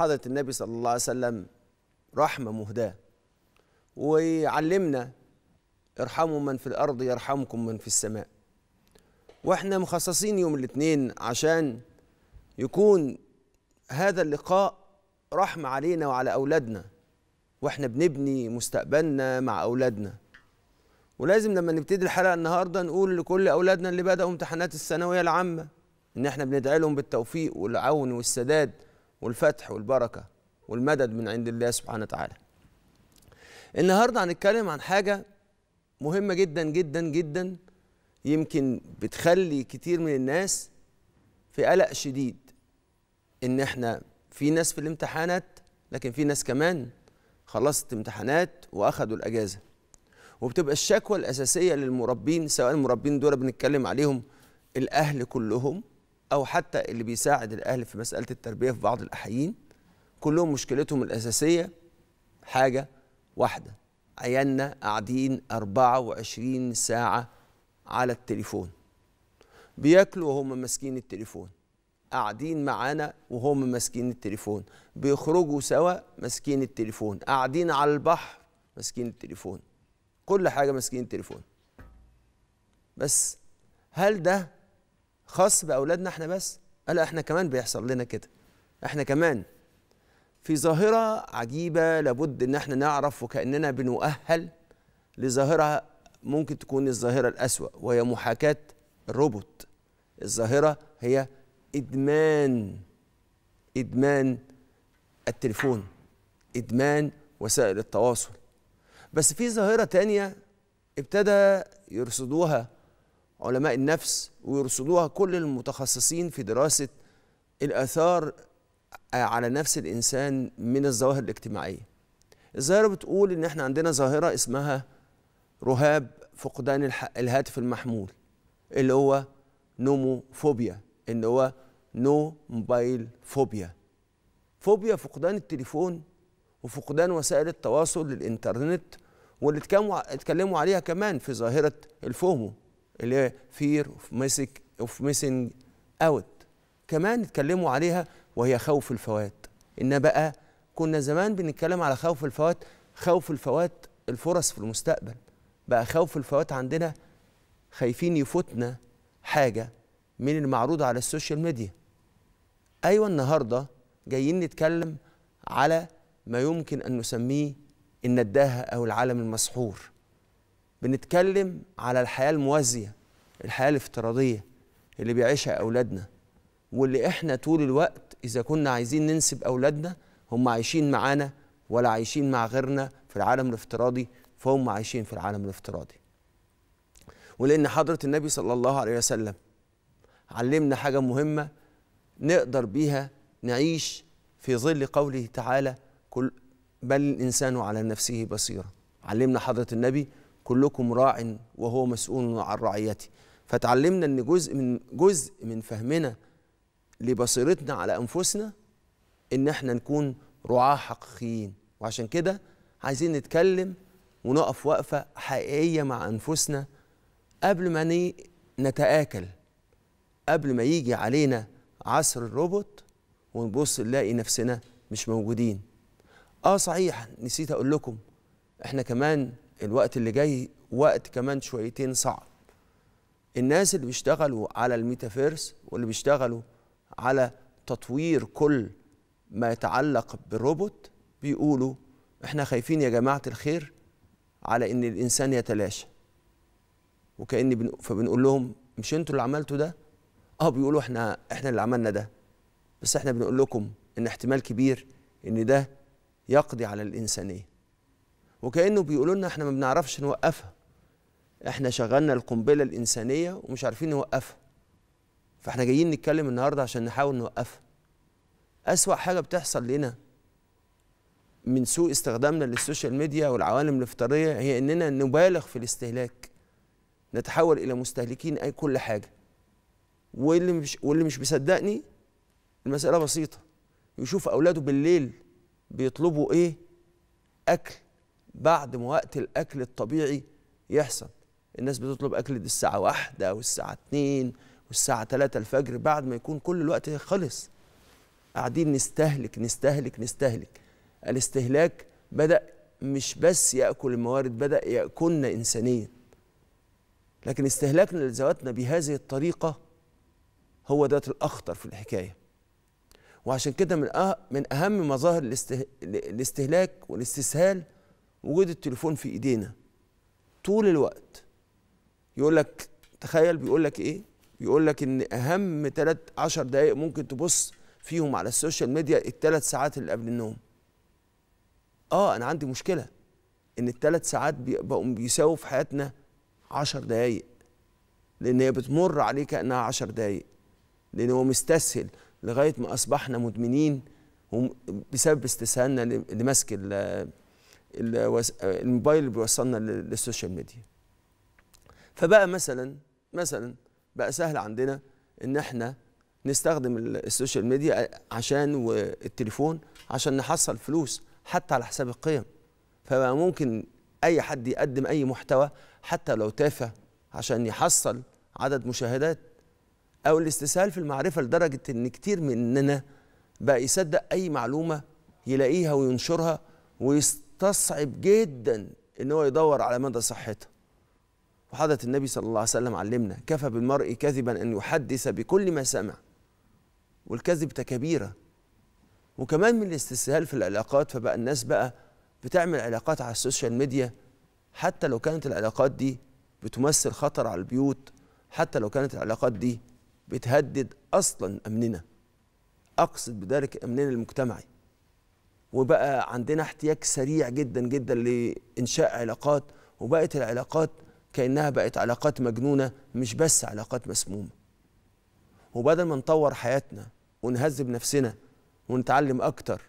حضرة النبي صلى الله عليه وسلم رحمة مهداة وعلمنا ارحموا من في الأرض يرحمكم من في السماء واحنا مخصصين يوم الاثنين عشان يكون هذا اللقاء رحمة علينا وعلى أولادنا واحنا بنبني مستقبلنا مع أولادنا ولازم لما نبتدي الحلقة النهاردة نقول لكل أولادنا اللي بدأوا امتحانات الثانوية العامة إن احنا بندعي لهم بالتوفيق والعون والسداد والفتح والبركة والمدد من عند الله سبحانه وتعالى النهاردة هنتكلم عن حاجة مهمة جدا جدا جدا يمكن بتخلي كتير من الناس في قلق شديد ان احنا في ناس في الامتحانات لكن في ناس كمان خلصت امتحانات واخدوا الاجازه وبتبقى الشكوى الاساسيه للمربين سواء المربين دول بنتكلم عليهم الاهل كلهم او حتى اللي بيساعد الاهل في مساله التربيه في بعض الاحيين كلهم مشكلتهم الاساسيه حاجه واحده عيالنا قاعدين 24 ساعه على التليفون بياكلوا وهم ماسكين التليفون قاعدين معانا وهم ماسكين التليفون بيخرجوا سوا ماسكين التليفون قاعدين على البحر ماسكين التليفون كل حاجه ماسكين التليفون بس هل ده خاص باولادنا احنا بس قال احنا كمان بيحصل لنا كده احنا كمان في ظاهره عجيبه لابد ان احنا نعرف وكاننا بنؤهل لظاهره ممكن تكون الظاهره الاسوا وهي محاكاه الروبوت الظاهره هي ادمان ادمان التليفون ادمان وسائل التواصل بس في ظاهره تانية ابتدى يرصدوها علماء النفس ويرصدوها كل المتخصصين في دراسة الآثار على نفس الإنسان من الظواهر الاجتماعية الظاهرة بتقول إن إحنا عندنا ظاهرة اسمها رهاب فقدان الهاتف المحمول اللي هو نوموفوبيا اللي هو نو موبايل فوبيا فوبيا فقدان التليفون وفقدان وسائل التواصل للإنترنت واللي اتكلموا عليها كمان في ظاهرة الفومو اللي هي فير اوف ميسك اوف ميسنج اوت كمان اتكلموا عليها وهي خوف الفوات ان بقى كنا زمان بنتكلم على خوف الفوات خوف الفوات الفرص في المستقبل بقى خوف الفوات عندنا خايفين يفوتنا حاجه من المعروض على السوشيال ميديا ايوه النهارده جايين نتكلم على ما يمكن ان نسميه النداهه او العالم المسحور بنتكلم على الحياة الموازية الحياة الافتراضية اللي بيعيشها أولادنا واللي إحنا طول الوقت إذا كنا عايزين ننسب أولادنا هم عايشين معانا ولا عايشين مع غيرنا في العالم الافتراضي فهم عايشين في العالم الافتراضي ولأن حضرة النبي صلى الله عليه وسلم علمنا حاجة مهمة نقدر بيها نعيش في ظل قوله تعالى كل بل الإنسان على نفسه بصيرة علمنا حضرة النبي كلكم راع وهو مسؤول عن رعيته فتعلمنا ان جزء من جزء من فهمنا لبصيرتنا على انفسنا ان احنا نكون رعاه حقيقيين وعشان كده عايزين نتكلم ونقف وقفه حقيقيه مع انفسنا قبل ما نتآكل قبل ما يجي علينا عصر الروبوت ونبص نلاقي نفسنا مش موجودين اه صحيح نسيت اقول لكم احنا كمان الوقت اللي جاي وقت كمان شويتين صعب الناس اللي بيشتغلوا على الميتافيرس واللي بيشتغلوا على تطوير كل ما يتعلق بالروبوت بيقولوا احنا خايفين يا جماعه الخير على ان الانسان يتلاشى وكان بن... فبنقول لهم مش انتوا اللي عملتوا ده اه بيقولوا احنا احنا اللي عملنا ده بس احنا بنقول لكم ان احتمال كبير ان ده يقضي على الانسانيه وكانه بيقولوا لنا احنا ما بنعرفش نوقفها احنا شغلنا القنبله الانسانيه ومش عارفين نوقفها فاحنا جايين نتكلم النهارده عشان نحاول نوقفها اسوا حاجه بتحصل لنا من سوء استخدامنا للسوشيال ميديا والعوالم الافتراضيه هي اننا نبالغ في الاستهلاك نتحول الى مستهلكين اي كل حاجه واللي مش واللي مش بيصدقني المساله بسيطه يشوف اولاده بالليل بيطلبوا ايه اكل بعد ما وقت الاكل الطبيعي يحصل الناس بتطلب اكل دي الساعه واحدة والساعه اتنين والساعه تلاتة الفجر بعد ما يكون كل الوقت خلص قاعدين نستهلك نستهلك نستهلك الاستهلاك بدا مش بس ياكل الموارد بدا ياكلنا انسانيا لكن استهلاكنا لذواتنا بهذه الطريقه هو ده الاخطر في الحكايه وعشان كده من أه-، من اهم مظاهر الاستهلاك والاستسهال وجود التليفون في ايدينا طول الوقت يقول لك تخيل بيقول لك ايه بيقول لك ان اهم ثلاث عشر دقائق ممكن تبص فيهم على السوشيال ميديا الثلاث ساعات اللي قبل النوم اه انا عندي مشكله ان الثلاث ساعات بقوا بيساووا في حياتنا عشر دقايق لان هي بتمر عليه كانها عشر دقايق لان هو مستسهل لغايه ما اصبحنا مدمنين بسبب استسهالنا لمسك آه، الموبايل اللي بيوصلنا للسوشيال ميديا فبقى مثلا مثلا بقى سهل عندنا ان احنا نستخدم السوشيال ميديا آه، عشان والتليفون عشان نحصل فلوس حتى على حساب القيم فبقى ممكن اي حد يقدم اي محتوى حتى لو تافه عشان يحصل عدد مشاهدات او الاستسهال في المعرفه لدرجه ان كتير مننا بقى يصدق اي معلومه يلاقيها وينشرها ويست بيستصعب جدا ان هو يدور على مدى صحتها وحضرة النبي صلى الله عليه وسلم علمنا كفى بالمرء كذبا ان يحدث بكل ما سمع والكذب تكبيره وكمان من الاستسهال في العلاقات فبقى الناس بقى بتعمل علاقات على السوشيال ميديا حتى لو كانت العلاقات دي بتمثل خطر على البيوت حتى لو كانت العلاقات دي بتهدد اصلا امننا اقصد بذلك امننا المجتمعي وبقى عندنا احتياج سريع جدا جدا لانشاء علاقات وبقت العلاقات كانها بقت علاقات مجنونه مش بس علاقات مسمومه وبدل ما نطور حياتنا ونهذب نفسنا ونتعلم اكتر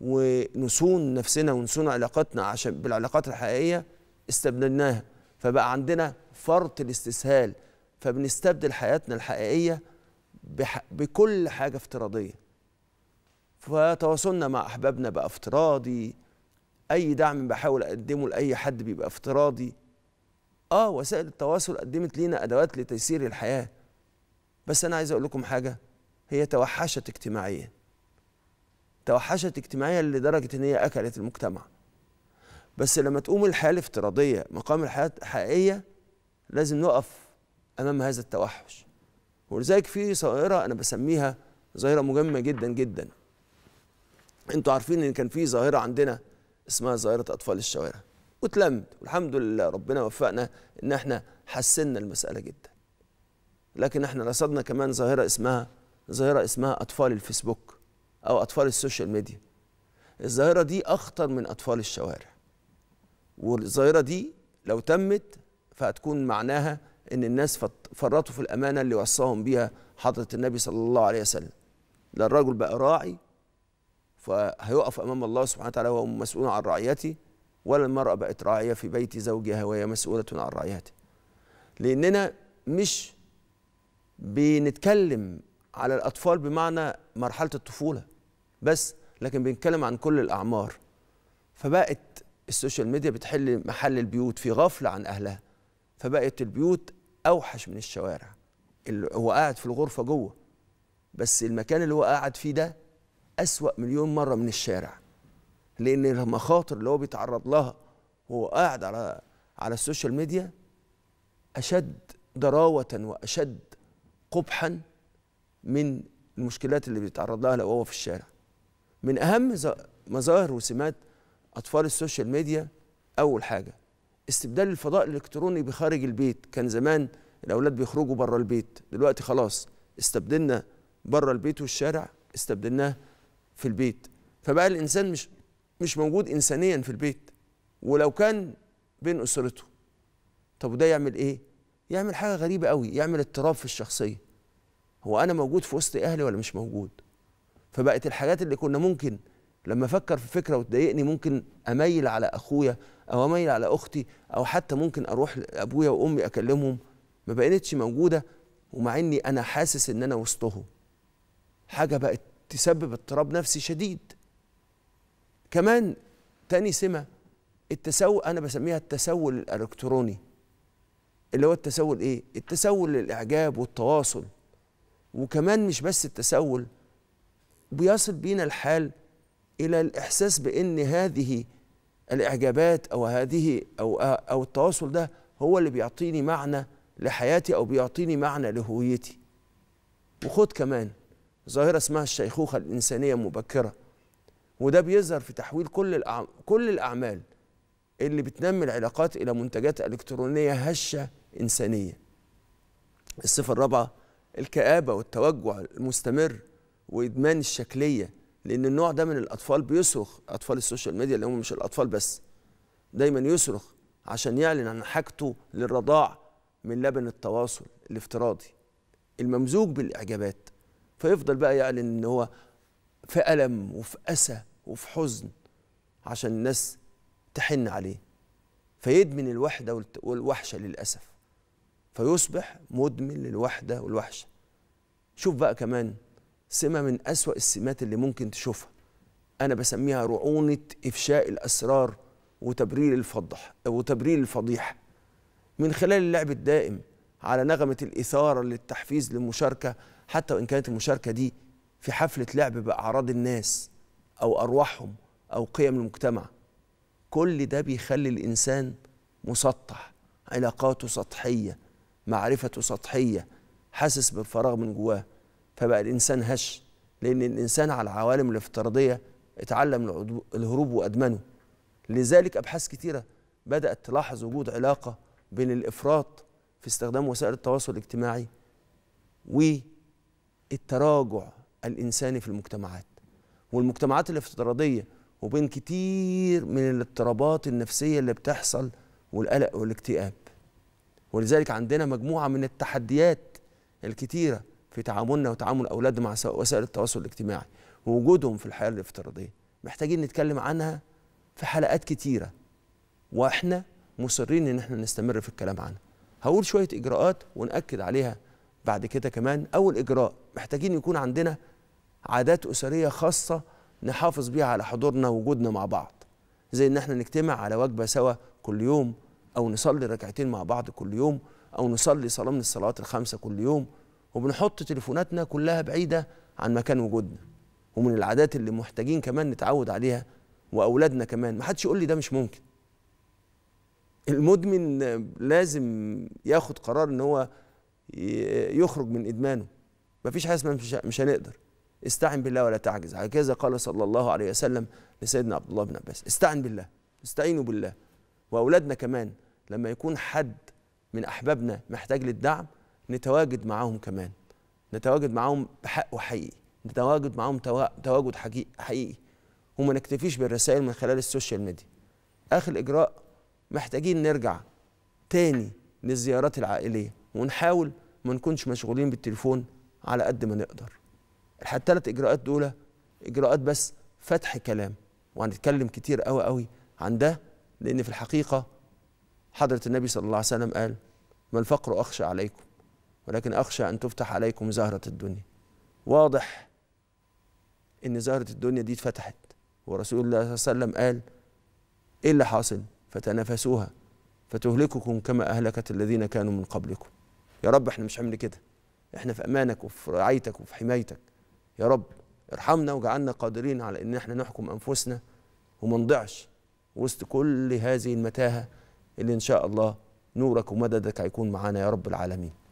ونصون نفسنا ونصون علاقاتنا عشان بالعلاقات الحقيقيه استبدلناها فبقى عندنا فرط الاستسهال فبنستبدل حياتنا الحقيقيه بكل حاجه افتراضيه فتواصلنا مع احبابنا بقى افتراضي اي دعم بحاول اقدمه لاي حد بيبقى افتراضي اه وسائل التواصل قدمت لينا ادوات لتيسير الحياه بس انا عايز اقول لكم حاجه هي توحشت اجتماعيا توحشت اجتماعيا لدرجه ان هي اكلت المجتمع بس لما تقوم الحياه الافتراضيه مقام الحياه الحقيقيه لازم نقف امام هذا التوحش ولذلك في ظاهره انا بسميها ظاهره مجمه جدا جدا انتوا عارفين ان كان في ظاهره عندنا اسمها ظاهره اطفال الشوارع واتلمت والحمد لله ربنا وفقنا ان احنا حسنا المساله جدا لكن احنا رصدنا كمان ظاهره اسمها ظاهره اسمها اطفال الفيسبوك او اطفال السوشيال ميديا الظاهره دي اخطر من اطفال الشوارع والظاهره دي لو تمت فهتكون معناها ان الناس فرطوا في الامانه اللي وصاهم بيها حضره النبي صلى الله عليه وسلم لا الرجل بقى راعي فهيقف امام الله سبحانه وتعالى وهو مسؤول عن رعيته ولا المراه بقت راعيه في بيت زوجها وهي مسؤوله عن رعيته لاننا مش بنتكلم على الاطفال بمعنى مرحله الطفوله بس لكن بنتكلم عن كل الاعمار فبقت السوشيال ميديا بتحل محل البيوت في غفله عن اهلها فبقت البيوت اوحش من الشوارع اللي هو قاعد في الغرفه جوه بس المكان اللي هو قاعد فيه ده أسوأ مليون مرة من الشارع لأن المخاطر اللي هو بيتعرض لها وهو قاعد على على السوشيال ميديا أشد ضراوة وأشد قبحا من المشكلات اللي بيتعرض لها لو هو في الشارع من أهم مظاهر وسمات أطفال السوشيال ميديا أول حاجة استبدال الفضاء الإلكتروني بخارج البيت كان زمان الأولاد بيخرجوا بره البيت دلوقتي خلاص استبدلنا بره البيت والشارع استبدلناه في البيت فبقى الانسان مش مش موجود انسانيا في البيت ولو كان بين اسرته طب وده يعمل ايه يعمل حاجه غريبه قوي يعمل اضطراب في الشخصيه هو انا موجود في وسط اهلي ولا مش موجود فبقت الحاجات اللي كنا ممكن لما افكر في فكره وتضايقني ممكن اميل على اخويا او اميل على اختي او حتى ممكن اروح لابويا وامي اكلمهم ما بقتش موجوده ومع اني انا حاسس ان انا وسطهم حاجه بقت تسبب اضطراب نفسي شديد كمان تاني سمة التسول أنا بسميها التسول الإلكتروني اللي هو التسول إيه؟ التسول للإعجاب والتواصل وكمان مش بس التسول بيصل بينا الحال إلى الإحساس بأن هذه الإعجابات أو هذه أو أو التواصل ده هو اللي بيعطيني معنى لحياتي أو بيعطيني معنى لهويتي وخد كمان ظاهره اسمها الشيخوخه الانسانيه المبكره وده بيظهر في تحويل كل كل الاعمال اللي بتنمي العلاقات الى منتجات الكترونيه هشه انسانيه الصفه الرابعه الكآبه والتوجع المستمر وادمان الشكليه لان النوع ده من الاطفال بيصرخ اطفال السوشيال ميديا اللي هم مش الاطفال بس دايما يصرخ عشان يعلن عن حاجته للرضاع من لبن التواصل الافتراضي الممزوج بالاعجابات فيفضل بقى يعلن ان هو في الم وفي اسى وفي حزن عشان الناس تحن عليه فيدمن الوحده والوحشه للاسف فيصبح مدمن للوحده والوحشه شوف بقى كمان سمه من اسوا السمات اللي ممكن تشوفها انا بسميها رعونه افشاء الاسرار وتبرير الفضح وتبرير الفضيحه من خلال اللعب الدائم على نغمه الاثاره للتحفيز للمشاركه حتى وان كانت المشاركه دي في حفله لعب باعراض الناس او ارواحهم او قيم المجتمع كل ده بيخلي الانسان مسطح علاقاته سطحيه معرفته سطحيه حاسس بالفراغ من جواه فبقى الانسان هش لان الانسان على العوالم الافتراضيه اتعلم الهروب وادمنه لذلك ابحاث كتيره بدات تلاحظ وجود علاقه بين الافراط في استخدام وسائل التواصل الاجتماعي و التراجع الانساني في المجتمعات والمجتمعات الافتراضيه وبين كتير من الاضطرابات النفسيه اللي بتحصل والقلق والاكتئاب ولذلك عندنا مجموعه من التحديات الكتيره في تعاملنا وتعامل اولادنا مع وسائل التواصل الاجتماعي ووجودهم في الحياه الافتراضيه محتاجين نتكلم عنها في حلقات كتيره واحنا مصرين ان احنا نستمر في الكلام عنها هقول شويه اجراءات وناكد عليها بعد كده كمان اول اجراء محتاجين يكون عندنا عادات اسريه خاصه نحافظ بيها على حضورنا ووجودنا مع بعض زي ان احنا نجتمع على وجبه سوا كل يوم او نصلي ركعتين مع بعض كل يوم او نصلي صلاه من الصلوات الخمسه كل يوم وبنحط تليفوناتنا كلها بعيده عن مكان وجودنا ومن العادات اللي محتاجين كمان نتعود عليها واولادنا كمان ما حدش يقول لي ده مش ممكن المدمن لازم ياخد قرار ان هو يخرج من ادمانه مفيش حاجه اسمها مش هنقدر استعن بالله ولا تعجز هكذا قال صلى الله عليه وسلم لسيدنا عبد الله بن عباس استعن بالله استعينوا بالله واولادنا كمان لما يكون حد من احبابنا محتاج للدعم نتواجد معاهم كمان نتواجد معاهم بحق وحقيقي نتواجد معاهم تواجد حقيقي وما نكتفيش بالرسائل من خلال السوشيال ميديا اخر اجراء محتاجين نرجع تاني للزيارات العائليه ونحاول ما نكونش مشغولين بالتليفون على قد ما نقدر الثلاث اجراءات دول اجراءات بس فتح كلام وهنتكلم كتير قوي قوي عن ده لان في الحقيقه حضره النبي صلى الله عليه وسلم قال ما الفقر اخشى عليكم ولكن اخشى ان تفتح عليكم زهره الدنيا واضح ان زهره الدنيا دي اتفتحت ورسول الله صلى الله عليه وسلم قال ايه اللي حاصل فتنافسوها فتهلككم كما اهلكت الذين كانوا من قبلكم يا رب احنا مش عاملين كده احنا في امانك وفي رعايتك وفي حمايتك يا رب ارحمنا وجعلنا قادرين على ان احنا نحكم انفسنا وما نضيعش وسط كل هذه المتاهه اللي ان شاء الله نورك ومددك هيكون معانا يا رب العالمين